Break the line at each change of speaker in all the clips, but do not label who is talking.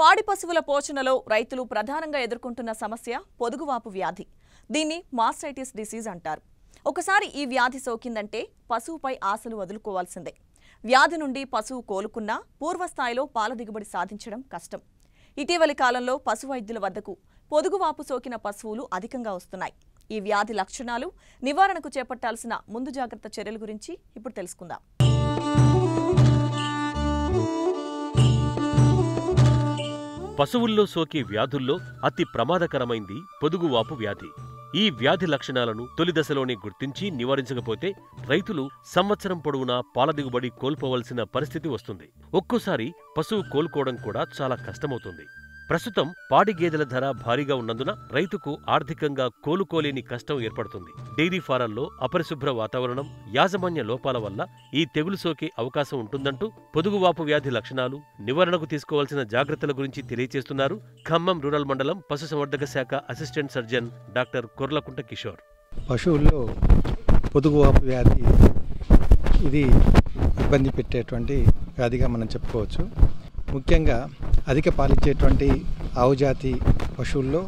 పాడి పశువుల పోషణలో రైతులు ప్రధానంగా ఎదుర్కొంటున్న సమస్య పొదుగువాపు వ్యాధి దీన్ని మాస్టైటిస్ డిసీజ్ అంటారు ఒకసారి ఈ వ్యాధి సోకిందంటే పశువుపై ఆశలు వదులుకోవాల్సిందే వ్యాధి నుండి పశువు కోలుకున్నా పూర్వస్థాయిలో పాల దిగుబడి సాధించడం కష్టం ఇటీవలి కాలంలో పశు వైద్యుల వద్దకు పొదుగువాపు సోకిన పశువులు అధికంగా వస్తున్నాయి ఈ వ్యాధి లక్షణాలు నివారణకు చేపట్టాల్సిన ముందు జాగ్రత్త చర్యల గురించి ఇప్పుడు తెలుసుకుందాం
పశువుల్లో సోకే వ్యాధుల్లో అతి ప్రమాదకరమైంది పొదుగువాపు వ్యాధి ఈ వ్యాధి లక్షణాలను తొలిదశలోనే గుర్తించి నివారించకపోతే రైతులు సంవత్సరం పొడవునా పాల దిగుబడి కోల్పోవలసిన పరిస్థితి వస్తుంది ఒక్కోసారి పశువు కోలుకోవడం కూడా చాలా కష్టమవుతుంది ప్రస్తుతం పాడి గేదెల ధర భారీగా ఉన్నందున రైతుకు ఆర్థికంగా కోలుకోలేని కష్టం ఏర్పడుతుంది డైరీ ఫారాల్లో అపరిశుభ్ర వాతావరణం యాజమాన్య లోపాల వల్ల ఈ తెగులు సోకే అవకాశం ఉంటుందంటూ పొదుగువాపు వ్యాధి లక్షణాలు నివారణకు తీసుకోవాల్సిన జాగ్రత్తల గురించి తెలియజేస్తున్నారు ఖమ్మం రూరల్ మండలం పశుసంవర్ధక శాఖ assistant surgeon doctor Korlakunta Kishore
పశువుల్లో పొదుగువాపు వ్యాధి ఇది ఇబ్బంది పెట్టేటువంటి వ్యాధిగా మనం చెప్పుకోవచ్చు ముఖ్యంగా అధిక పాలిచ్చేటువంటి ఆవు జాతి పశువుల్లో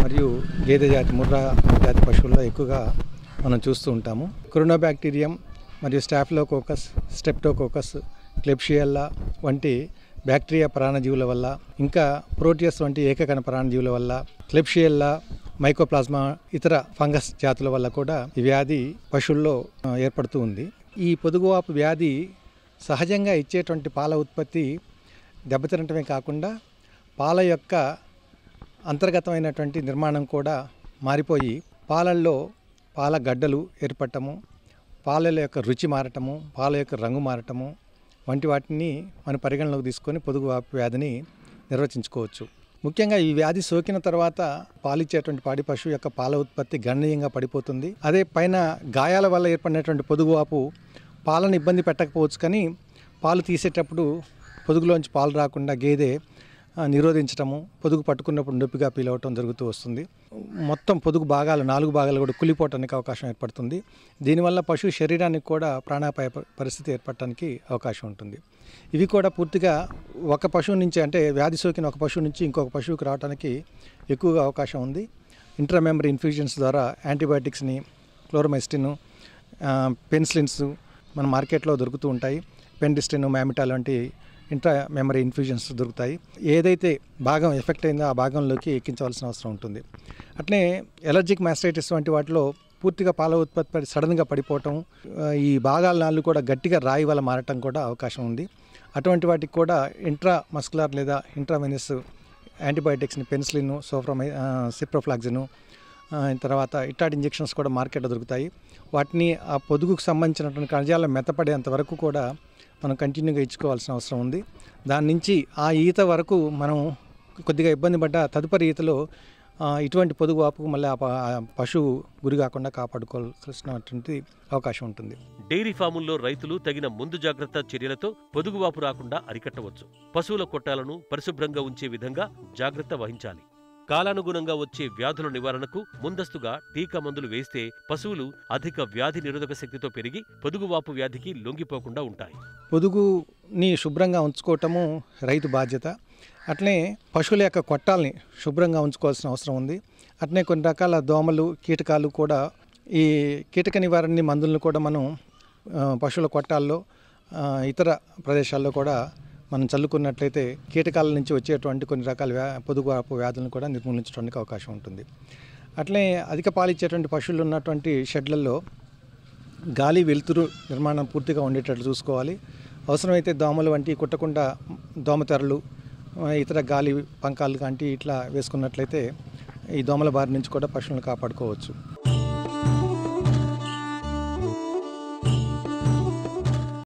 మరియు గేదె జాతి ముర్రా జాతి పశువుల్లో ఎక్కువగా మనం చూస్తూ ఉంటాము కరోనా బ్యాక్టీరియం మరియు స్టాఫ్లోకోకస్ స్టెప్టోకోకస్ క్లెప్షియల్లా వంటి బ్యాక్టీరియా ప్రాణజీవుల వల్ల ఇంకా ప్రోటియస్ వంటి ఏకకణ ప్రాణజీవుల వల్ల క్లెప్షియల్లా మైకోప్లాస్మా ఇతర ఫంగస్ జాతుల వల్ల కూడా ఈ వ్యాధి పశువుల్లో ఏర్పడుతూ ఉంది ఈ పొదుగువాపు వ్యాధి సహజంగా ఇచ్చేటువంటి పాల ఉత్పత్తి దెబ్బతినటమే కాకుండా పాల యొక్క అంతర్గతమైనటువంటి నిర్మాణం కూడా మారిపోయి పాలల్లో పాల గడ్డలు ఏర్పడటము పాలల యొక్క రుచి మారటము పాల యొక్క రంగు మారటము వంటి వాటిని మన పరిగణలోకి తీసుకొని పొదుగు వ్యాధిని నిర్వచించుకోవచ్చు ముఖ్యంగా ఈ వ్యాధి సోకిన తర్వాత పాలిచ్చేటువంటి పాడి పశువు యొక్క పాల ఉత్పత్తి గణనీయంగా పడిపోతుంది అదే పైన గాయాల వల్ల ఏర్పడినటువంటి పొదుగువాపు పాలను ఇబ్బంది పెట్టకపోవచ్చు కానీ పాలు తీసేటప్పుడు పొదుగులోంచి పాలు రాకుండా గేదె నిరోధించటము పొదుగు పట్టుకున్నప్పుడు నొప్పిగా ఫీల్ అవ్వటం జరుగుతూ వస్తుంది మొత్తం పొదుగు భాగాలు నాలుగు భాగాలు కూడా కులిపోవటానికి అవకాశం ఏర్పడుతుంది దీనివల్ల పశువు శరీరానికి కూడా ప్రాణాపాయ పరిస్థితి ఏర్పడటానికి అవకాశం ఉంటుంది ఇవి కూడా పూర్తిగా ఒక పశువు నుంచి అంటే వ్యాధి సోకిన ఒక పశువు నుంచి ఇంకొక పశువుకి రావడానికి ఎక్కువగా అవకాశం ఉంది ఇంట్రామెమరీ ఇన్ఫ్యూజన్స్ ద్వారా యాంటీబయాటిక్స్ని క్లోరమైస్టిన్ పెన్సిలిన్స్ మన మార్కెట్లో దొరుకుతూ ఉంటాయి పెండిస్టిన్ మ్యామిటా లాంటి ఇంట్రా మెమరీ ఇన్ఫ్యూజన్స్ దొరుకుతాయి ఏదైతే భాగం ఎఫెక్ట్ అయిందో ఆ భాగంలోకి ఎక్కించవలసిన అవసరం ఉంటుంది అట్లే ఎలర్జిక్ మ్యాస్టైటిస్ వంటి వాటిలో పూర్తిగా పాల ఉత్పత్తి సడన్గా పడిపోవటం ఈ భాగాల నాళ్ళు కూడా గట్టిగా రాయి వల్ల మారటం కూడా అవకాశం ఉంది అటువంటి వాటికి కూడా ఇంట్రా మస్కులర్ లేదా ఇంట్రావెనస్ యాంటీబయాటిక్స్ని పెన్సిలిన్ సోఫ్రోమై సిప్రోఫ్లాక్జిను తర్వాత ఇటాడ్ ఇంజెక్షన్స్ కూడా మార్కెట్లో దొరుకుతాయి వాటిని ఆ పొదుగుకు సంబంధించినటువంటి కణజాలం మెత్తపడేంత వరకు కూడా మనం కంటిన్యూగా ఇచ్చుకోవాల్సిన అవసరం ఉంది దాని నుంచి ఆ ఈత వరకు మనం కొద్దిగా ఇబ్బంది పడ్డ తదుపరి ఈతలో ఇటువంటి పొదుగు వాపుకు మళ్ళీ ఆ పశువు గురి కాకుండా కాపాడుకోవాల్సినటువంటి అవకాశం
ఉంటుంది డైరీ ఫాముల్లో రైతులు తగిన ముందు జాగ్రత్త చర్యలతో పొదుగు వాపు రాకుండా అరికట్టవచ్చు పశువుల కొట్టాలను పరిశుభ్రంగా ఉంచే విధంగా జాగ్రత్త వహించాలి కాలానుగుణంగా వచ్చే వ్యాధుల నివారణకు ముందస్తుగా టీకా మందులు వేస్తే పశువులు అధిక వ్యాధి నిరోధక శక్తితో పెరిగి పొదుగువాపు వ్యాధికి లొంగిపోకుండా ఉంటాయి
పొదుగుని శుభ్రంగా ఉంచుకోవటము రైతు బాధ్యత అట్లే పశువుల యొక్క కొట్టాలని శుభ్రంగా ఉంచుకోవాల్సిన అవసరం ఉంది అట్లే కొన్ని రకాల దోమలు కీటకాలు కూడా ఈ కీటక నివారణ మందులను కూడా మనం పశువుల కొట్టాల్లో ఇతర ప్రదేశాల్లో కూడా మనం చల్లుకున్నట్లయితే కీటకాల నుంచి వచ్చేటువంటి కొన్ని రకాల వ్యా పొదుగు వ్యాధులను కూడా నిర్మూలించడానికి అవకాశం ఉంటుంది అట్లే అధిక పాలిచ్చేటువంటి పశువులు ఉన్నటువంటి షెడ్లలో గాలి వెలుతురు నిర్మాణం పూర్తిగా ఉండేటట్లు చూసుకోవాలి అవసరమైతే దోమలు వంటి కుట్టకుండా దోమతెరలు ఇతర గాలి పంకాలు కాంటి ఇట్లా వేసుకున్నట్లయితే ఈ దోమల బారి నుంచి కూడా పశువులను కాపాడుకోవచ్చు